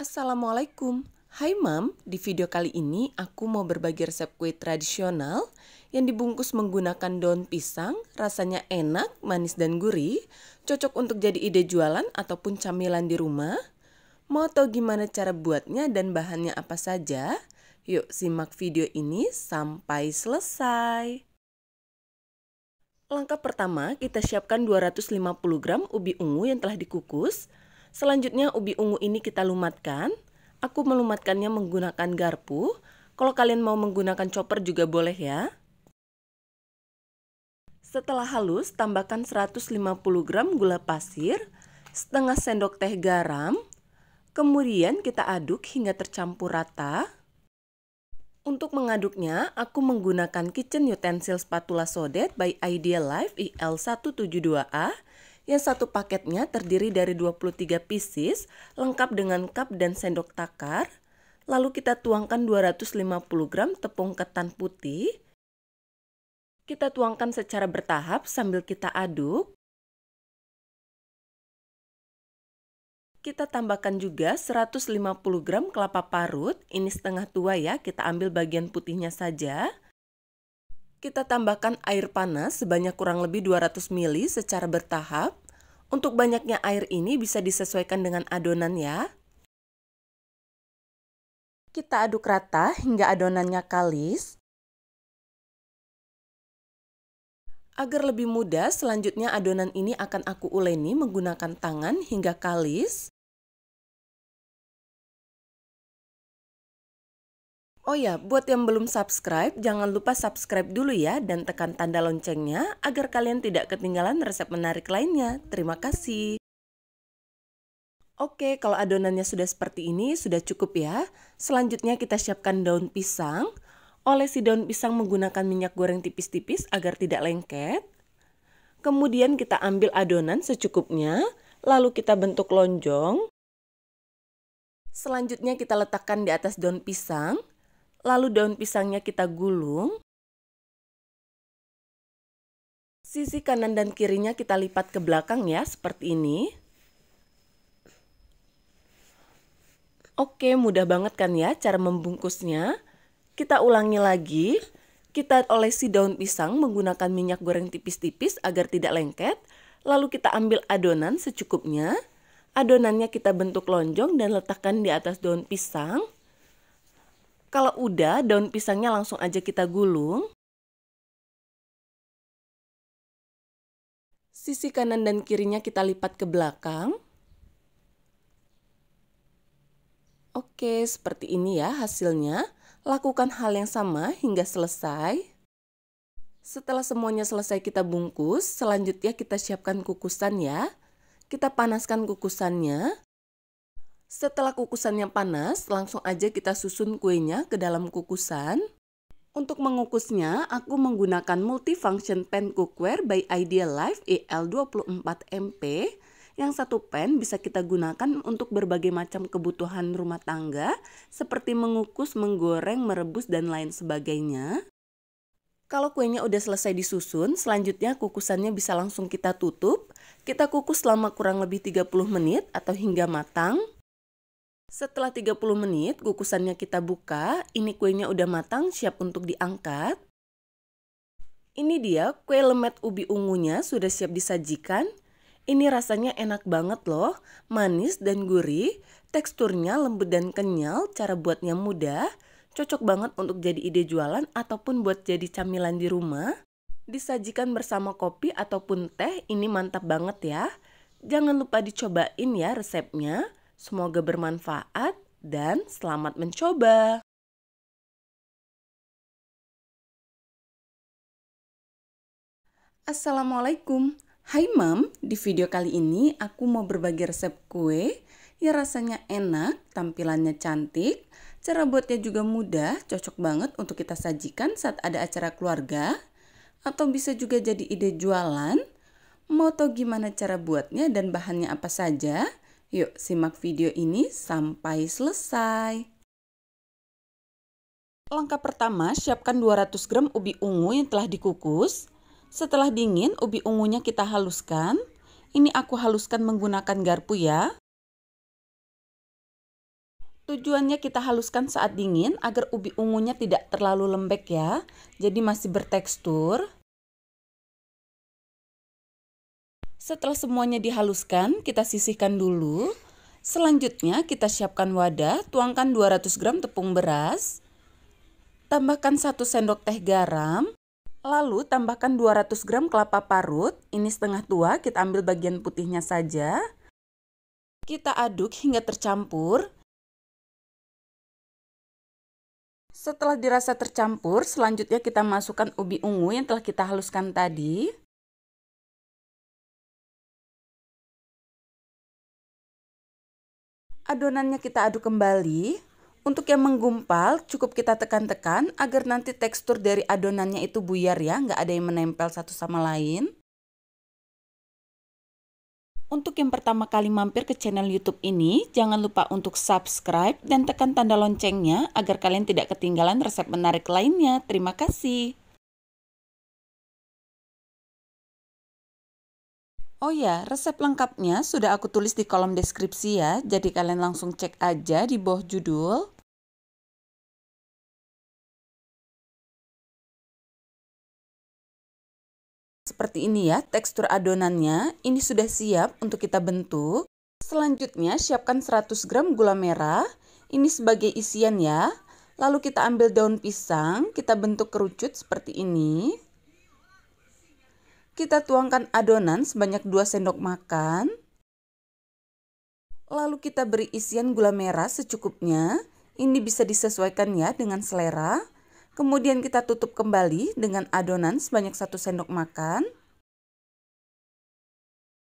Assalamualaikum. Hai Mam, di video kali ini aku mau berbagi resep kue tradisional yang dibungkus menggunakan daun pisang, rasanya enak, manis dan gurih, cocok untuk jadi ide jualan ataupun camilan di rumah. Mau tahu gimana cara buatnya dan bahannya apa saja? Yuk simak video ini sampai selesai. Langkah pertama, kita siapkan 250 gram ubi ungu yang telah dikukus, Selanjutnya ubi ungu ini kita lumatkan. Aku melumatkannya menggunakan garpu. Kalau kalian mau menggunakan chopper juga boleh ya. Setelah halus, tambahkan 150 gram gula pasir, setengah sendok teh garam, kemudian kita aduk hingga tercampur rata. Untuk mengaduknya, aku menggunakan kitchen utensil spatula sodet by Idea Life IL172A yang satu paketnya terdiri dari 23 pieces, lengkap dengan cup dan sendok takar. Lalu kita tuangkan 250 gram tepung ketan putih. Kita tuangkan secara bertahap sambil kita aduk. Kita tambahkan juga 150 gram kelapa parut, ini setengah tua ya, kita ambil bagian putihnya saja. Kita tambahkan air panas sebanyak kurang lebih 200 ml secara bertahap. Untuk banyaknya air ini bisa disesuaikan dengan adonan ya. Kita aduk rata hingga adonannya kalis. Agar lebih mudah, selanjutnya adonan ini akan aku uleni menggunakan tangan hingga kalis. Oh ya, buat yang belum subscribe, jangan lupa subscribe dulu ya dan tekan tanda loncengnya agar kalian tidak ketinggalan resep menarik lainnya. Terima kasih. Oke, kalau adonannya sudah seperti ini, sudah cukup ya. Selanjutnya kita siapkan daun pisang. Olesi daun pisang menggunakan minyak goreng tipis-tipis agar tidak lengket. Kemudian kita ambil adonan secukupnya, lalu kita bentuk lonjong. Selanjutnya kita letakkan di atas daun pisang Lalu daun pisangnya kita gulung. Sisi kanan dan kirinya kita lipat ke belakang ya, seperti ini. Oke, mudah banget kan ya cara membungkusnya. Kita ulangi lagi. Kita olesi daun pisang menggunakan minyak goreng tipis-tipis agar tidak lengket. Lalu kita ambil adonan secukupnya. Adonannya kita bentuk lonjong dan letakkan di atas daun pisang. Kalau udah, daun pisangnya langsung aja kita gulung. Sisi kanan dan kirinya kita lipat ke belakang. Oke, seperti ini ya hasilnya. Lakukan hal yang sama hingga selesai. Setelah semuanya selesai kita bungkus, selanjutnya kita siapkan kukusan ya. Kita panaskan kukusannya. Setelah kukusannya panas, langsung aja kita susun kuenya ke dalam kukusan. Untuk mengukusnya, aku menggunakan multifunction pen cookware by Ideal Life EL24MP. Yang satu pen bisa kita gunakan untuk berbagai macam kebutuhan rumah tangga, seperti mengukus, menggoreng, merebus, dan lain sebagainya. Kalau kuenya udah selesai disusun, selanjutnya kukusannya bisa langsung kita tutup. Kita kukus selama kurang lebih 30 menit atau hingga matang. Setelah 30 menit kukusannya kita buka, ini kuenya udah matang siap untuk diangkat. Ini dia kue lemet ubi ungunya sudah siap disajikan. Ini rasanya enak banget loh, manis dan gurih, teksturnya lembut dan kenyal, cara buatnya mudah, cocok banget untuk jadi ide jualan ataupun buat jadi camilan di rumah. Disajikan bersama kopi ataupun teh, ini mantap banget ya. Jangan lupa dicobain ya resepnya. Semoga bermanfaat dan selamat mencoba. Assalamualaikum. Hai Mam, di video kali ini aku mau berbagi resep kue yang rasanya enak, tampilannya cantik, cara buatnya juga mudah, cocok banget untuk kita sajikan saat ada acara keluarga, atau bisa juga jadi ide jualan. Mau tau gimana cara buatnya dan bahannya apa saja? Yuk simak video ini sampai selesai. Langkah pertama, siapkan 200 gram ubi ungu yang telah dikukus. Setelah dingin, ubi ungunya kita haluskan. Ini aku haluskan menggunakan garpu ya. Tujuannya kita haluskan saat dingin agar ubi ungunya tidak terlalu lembek ya. Jadi masih bertekstur. Setelah semuanya dihaluskan, kita sisihkan dulu. Selanjutnya kita siapkan wadah, tuangkan 200 gram tepung beras, tambahkan 1 sendok teh garam, lalu tambahkan 200 gram kelapa parut, ini setengah tua, kita ambil bagian putihnya saja. Kita aduk hingga tercampur. Setelah dirasa tercampur, selanjutnya kita masukkan ubi ungu yang telah kita haluskan tadi. Adonannya kita aduk kembali. Untuk yang menggumpal cukup kita tekan-tekan agar nanti tekstur dari adonannya itu buyar ya, nggak ada yang menempel satu sama lain. Untuk yang pertama kali mampir ke channel YouTube ini, jangan lupa untuk subscribe dan tekan tanda loncengnya agar kalian tidak ketinggalan resep menarik lainnya. Terima kasih. Oh ya, resep lengkapnya sudah aku tulis di kolom deskripsi ya, jadi kalian langsung cek aja di bawah judul. Seperti ini ya tekstur adonannya, ini sudah siap untuk kita bentuk. Selanjutnya siapkan 100 gram gula merah, ini sebagai isian ya. Lalu kita ambil daun pisang, kita bentuk kerucut seperti ini. Kita tuangkan adonan sebanyak 2 sendok makan. Lalu kita beri isian gula merah secukupnya. Ini bisa disesuaikan ya dengan selera. Kemudian kita tutup kembali dengan adonan sebanyak 1 sendok makan.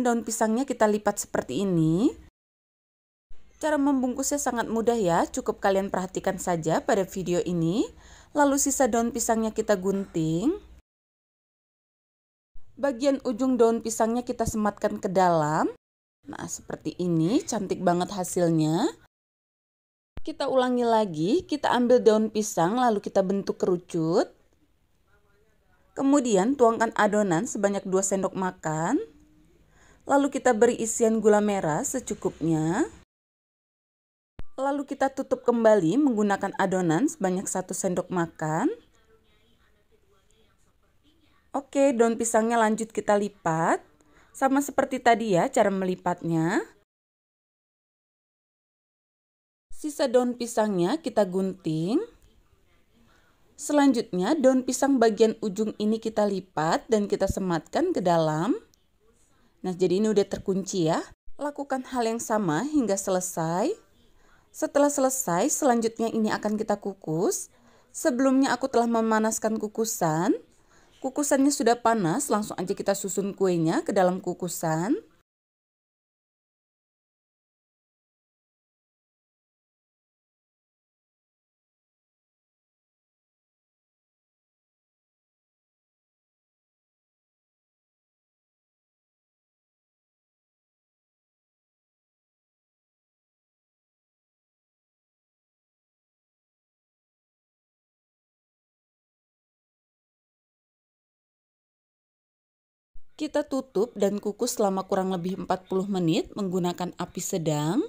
Daun pisangnya kita lipat seperti ini. Cara membungkusnya sangat mudah ya, cukup kalian perhatikan saja pada video ini. Lalu sisa daun pisangnya kita gunting bagian ujung daun pisangnya kita sematkan ke dalam. Nah, seperti ini, cantik banget hasilnya. Kita ulangi lagi, kita ambil daun pisang lalu kita bentuk kerucut. Kemudian tuangkan adonan sebanyak 2 sendok makan. Lalu kita beri isian gula merah secukupnya. Lalu kita tutup kembali menggunakan adonan sebanyak 1 sendok makan. Oke, daun pisangnya lanjut kita lipat. Sama seperti tadi ya cara melipatnya. Sisa daun pisangnya kita gunting. Selanjutnya, daun pisang bagian ujung ini kita lipat dan kita sematkan ke dalam. Nah, jadi ini udah terkunci ya. Lakukan hal yang sama hingga selesai. Setelah selesai, selanjutnya ini akan kita kukus. Sebelumnya aku telah memanaskan kukusan kukusannya sudah panas, langsung aja kita susun kuenya ke dalam kukusan. Kita tutup dan kukus selama kurang lebih 40 menit menggunakan api sedang.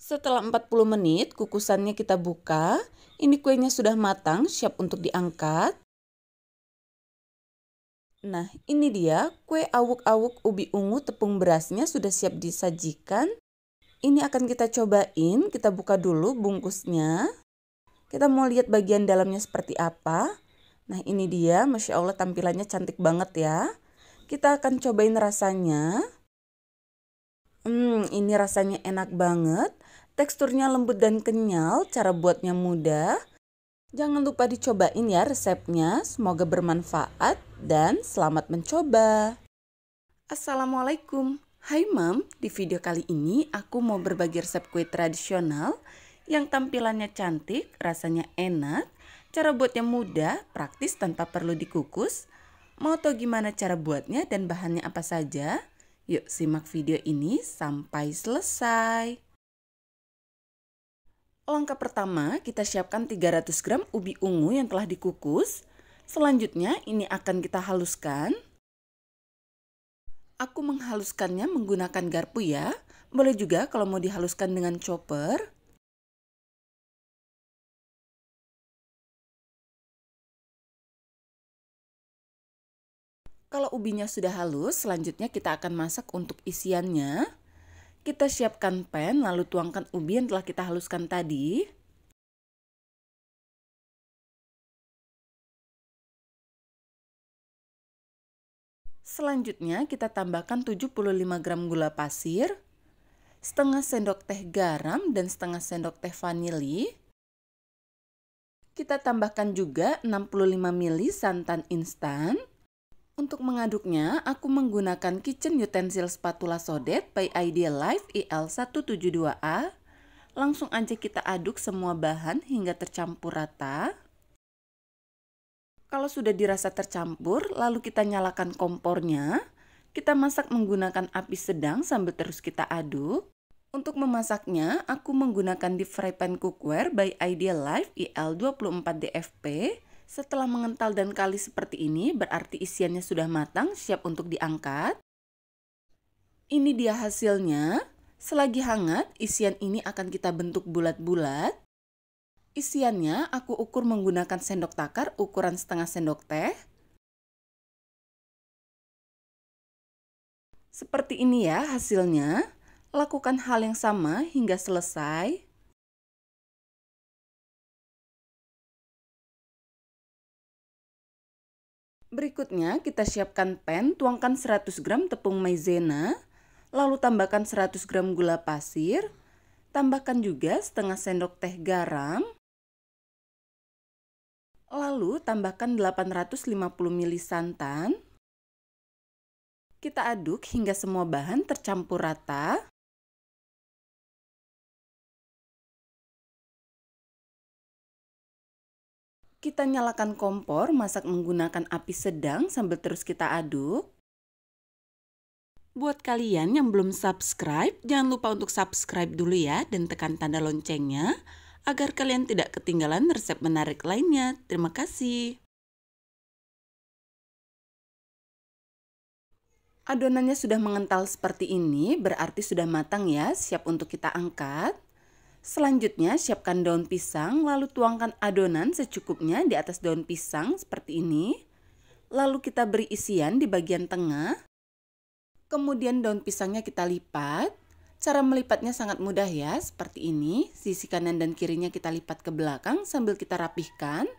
Setelah 40 menit, kukusannya kita buka. Ini kuenya sudah matang, siap untuk diangkat. Nah, ini dia kue awuk-awuk ubi ungu tepung berasnya sudah siap disajikan. Ini akan kita cobain, kita buka dulu bungkusnya. Kita mau lihat bagian dalamnya seperti apa. Nah ini dia, Masya Allah tampilannya cantik banget ya. Kita akan cobain rasanya. Hmm, ini rasanya enak banget. Teksturnya lembut dan kenyal, cara buatnya mudah. Jangan lupa dicobain ya resepnya. Semoga bermanfaat dan selamat mencoba. Assalamualaikum. Hai Mam, di video kali ini aku mau berbagi resep kue tradisional yang tampilannya cantik, rasanya enak, cara buatnya mudah, praktis tanpa perlu dikukus. Mau tahu gimana cara buatnya dan bahannya apa saja? Yuk simak video ini sampai selesai. Langkah pertama, kita siapkan 300 gram ubi ungu yang telah dikukus. Selanjutnya, ini akan kita haluskan. Aku menghaluskannya menggunakan garpu ya. Boleh juga kalau mau dihaluskan dengan chopper. Kalau ubinya sudah halus, selanjutnya kita akan masak untuk isiannya. Kita siapkan pan, lalu tuangkan ubi yang telah kita haluskan tadi. Selanjutnya kita tambahkan 75 gram gula pasir, setengah sendok teh garam dan setengah sendok teh vanili. Kita tambahkan juga 65 ml santan instan. Untuk mengaduknya, aku menggunakan kitchen utensil spatula sodet by Ideal Life IL172A. Langsung aja kita aduk semua bahan hingga tercampur rata. Kalau sudah dirasa tercampur, lalu kita nyalakan kompornya. Kita masak menggunakan api sedang sambil terus kita aduk. Untuk memasaknya, aku menggunakan deep fry pan cookware by Ideal Life IL24DFP setelah mengental dan kali seperti ini, berarti isiannya sudah matang, siap untuk diangkat. Ini dia hasilnya. Selagi hangat, isian ini akan kita bentuk bulat-bulat. Isiannya aku ukur menggunakan sendok takar ukuran setengah sendok teh. Seperti ini ya hasilnya. Lakukan hal yang sama hingga selesai. Berikutnya kita siapkan pan, tuangkan 100 gram tepung maizena, lalu tambahkan 100 gram gula pasir, tambahkan juga setengah sendok teh garam, lalu tambahkan 850 ml santan. Kita aduk hingga semua bahan tercampur rata. kita nyalakan kompor, masak menggunakan api sedang sambil terus kita aduk. Buat kalian yang belum subscribe, jangan lupa untuk subscribe dulu ya dan tekan tanda loncengnya agar kalian tidak ketinggalan resep menarik lainnya. Terima kasih. Adonannya sudah mengental seperti ini, berarti sudah matang ya, siap untuk kita angkat. Selanjutnya, siapkan daun pisang, lalu tuangkan adonan secukupnya di atas daun pisang seperti ini. Lalu kita beri isian di bagian tengah. Kemudian daun pisangnya kita lipat. Cara melipatnya sangat mudah ya, seperti ini. Sisi kanan dan kirinya kita lipat ke belakang sambil kita rapihkan.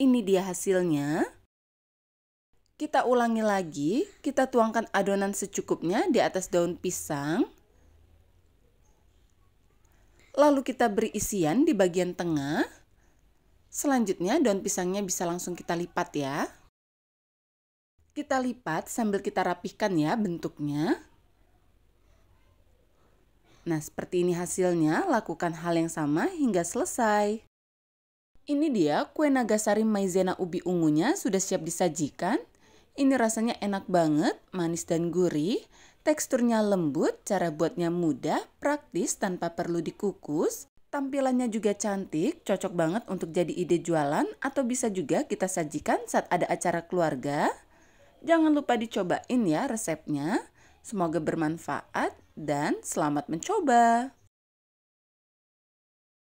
Ini dia hasilnya. Kita ulangi lagi, kita tuangkan adonan secukupnya di atas daun pisang. Lalu kita beri isian di bagian tengah. Selanjutnya daun pisangnya bisa langsung kita lipat ya. Kita lipat sambil kita rapihkan ya bentuknya. Nah, seperti ini hasilnya. Lakukan hal yang sama hingga selesai. Ini dia kue nagasari maizena ubi ungunya sudah siap disajikan. Ini rasanya enak banget, manis dan gurih. Teksturnya lembut, cara buatnya mudah, praktis tanpa perlu dikukus. Tampilannya juga cantik, cocok banget untuk jadi ide jualan atau bisa juga kita sajikan saat ada acara keluarga. Jangan lupa dicobain ya resepnya. Semoga bermanfaat dan selamat mencoba.